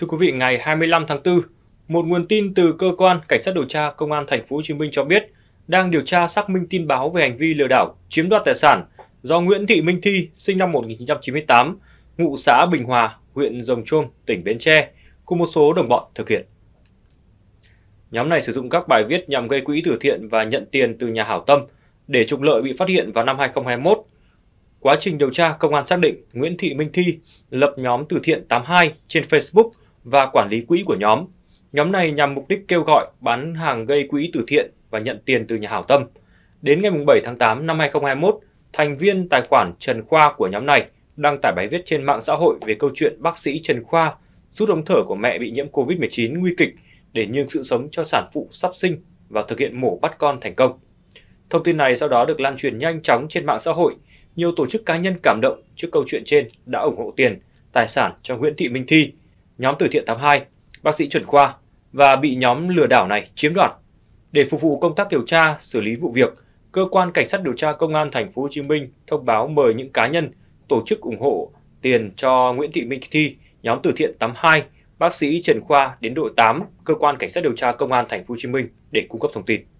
Thưa quý vị, ngày 25 tháng 4, một nguồn tin từ cơ quan cảnh sát điều tra công an thành phố Hồ Chí Minh cho biết đang điều tra xác minh tin báo về hành vi lừa đảo chiếm đoạt tài sản do Nguyễn Thị Minh Thi, sinh năm 1998, ngụ xã Bình Hòa, huyện Rồng Chuông, tỉnh Bến Tre, cùng một số đồng bọn thực hiện. Nhóm này sử dụng các bài viết nhằm gây quỹ từ thiện và nhận tiền từ nhà hảo tâm để trục lợi bị phát hiện vào năm 2021. Quá trình điều tra, công an xác định Nguyễn Thị Minh Thi lập nhóm từ thiện 82 trên Facebook – và quản lý quỹ của nhóm. Nhóm này nhằm mục đích kêu gọi bán hàng gây quỹ từ thiện và nhận tiền từ nhà hảo tâm. Đến ngày 7 tháng 8 năm 2021, thành viên tài khoản Trần Khoa của nhóm này đăng tải bài viết trên mạng xã hội về câu chuyện bác sĩ Trần Khoa rút ống thở của mẹ bị nhiễm COVID-19 nguy kịch để nhường sự sống cho sản phụ sắp sinh và thực hiện mổ bắt con thành công. Thông tin này sau đó được lan truyền nhanh chóng trên mạng xã hội. Nhiều tổ chức cá nhân cảm động trước câu chuyện trên đã ủng hộ tiền, tài sản cho Nguyễn Thị Minh Thi, nhóm từ thiện 82, bác sĩ chuẩn khoa và bị nhóm lừa đảo này chiếm đoạt. Để phục vụ công tác điều tra, xử lý vụ việc, cơ quan cảnh sát điều tra công an thành phố Hồ Chí Minh thông báo mời những cá nhân, tổ chức ủng hộ tiền cho Nguyễn Thị Minh Thi, nhóm từ thiện 82, bác sĩ Trần Khoa đến đội 8, cơ quan cảnh sát điều tra công an thành phố Hồ Chí Minh để cung cấp thông tin.